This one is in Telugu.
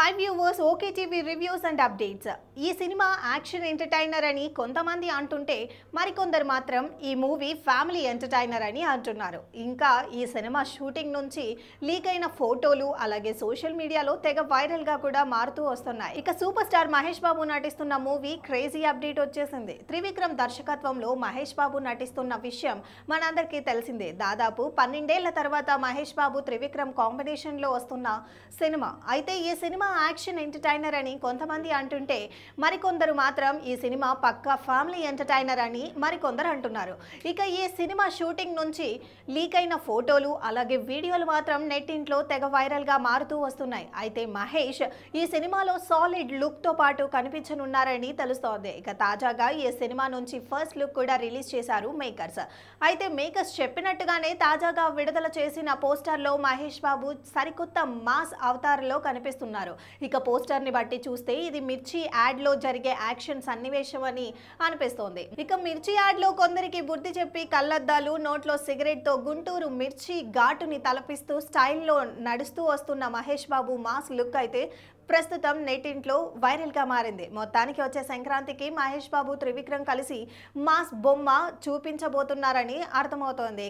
high viewers okay TV reviews and updates ఈ సినిమా యాక్షన్ ఎంటర్టైనర్ అని కొంతమంది అంటుంటే మరికొందరు మాత్రం ఈ మూవీ ఫ్యామిలీ ఎంటర్టైనర్ అని అంటున్నారు ఇంకా ఈ సినిమా షూటింగ్ నుంచి లీక్ అయిన ఫోటోలు అలాగే సోషల్ మీడియాలో తెగ వైరల్గా కూడా మారుతూ వస్తున్నాయి ఇక సూపర్ స్టార్ మహేష్ బాబు నటిస్తున్న మూవీ క్రేజీ అప్డేట్ వచ్చేసింది త్రివిక్రమ్ దర్శకత్వంలో మహేష్ బాబు నటిస్తున్న విషయం మనందరికీ తెలిసిందే దాదాపు పన్నెండేళ్ల తర్వాత మహేష్ బాబు త్రివిక్రమ్ కాంబినేషన్లో వస్తున్న సినిమా అయితే ఈ సినిమా యాక్షన్ ఎంటర్టైనర్ అని కొంతమంది అంటుంటే మరికొందరు మాత్రం ఈ సినిమా పక్కా ఫ్యామిలీ ఎంటర్టైనర్ అని మరికొందరు అంటున్నారు ఇక ఈ సినిమా షూటింగ్ నుంచి లీక్ అయిన ఫోటోలు అలాగే వీడియోలు మాత్రం నెట్టింట్లో తెగ వైరల్గా మారుతూ వస్తున్నాయి అయితే మహేష్ ఈ సినిమాలో సాలిడ్ లుక్తో పాటు కనిపించనున్నారని తెలుస్తోంది ఇక తాజాగా ఈ సినిమా నుంచి ఫస్ట్ లుక్ కూడా రిలీజ్ చేశారు మేకర్స్ అయితే మేకర్స్ చెప్పినట్టుగానే తాజాగా విడుదల చేసిన పోస్టర్లో మహేష్ బాబు సరికొత్త మాస్ అవతారంలో కనిపిస్తున్నారు ఇక పోస్టర్ని బట్టి చూస్తే ఇది మిర్చి యాడ్లో జరిగే యాక్షన్ సన్నివేశం అని అనిపిస్తోంది ఇక మిర్చి యాడ్లో కొందరికి బుద్ధి చెప్పి కళ్ళద్దాలు నోట్లో సిగరెట్ తో గుంటూరు మిర్చి ఘాటుని తలపిస్తూ స్టైల్ లో నడుస్తూ వస్తున్న మహేష్ బాబు మాస్ లుక్ అయితే ప్రస్తుతం వైరల్ వైరల్గా మారింది మొత్తానికి వచ్చే సంక్రాంతికి మహేష్ బాబు త్రివిక్రమ్ కలిసి మాస్ బొమ్మ చూపించబోతున్నారని అర్థమవుతోంది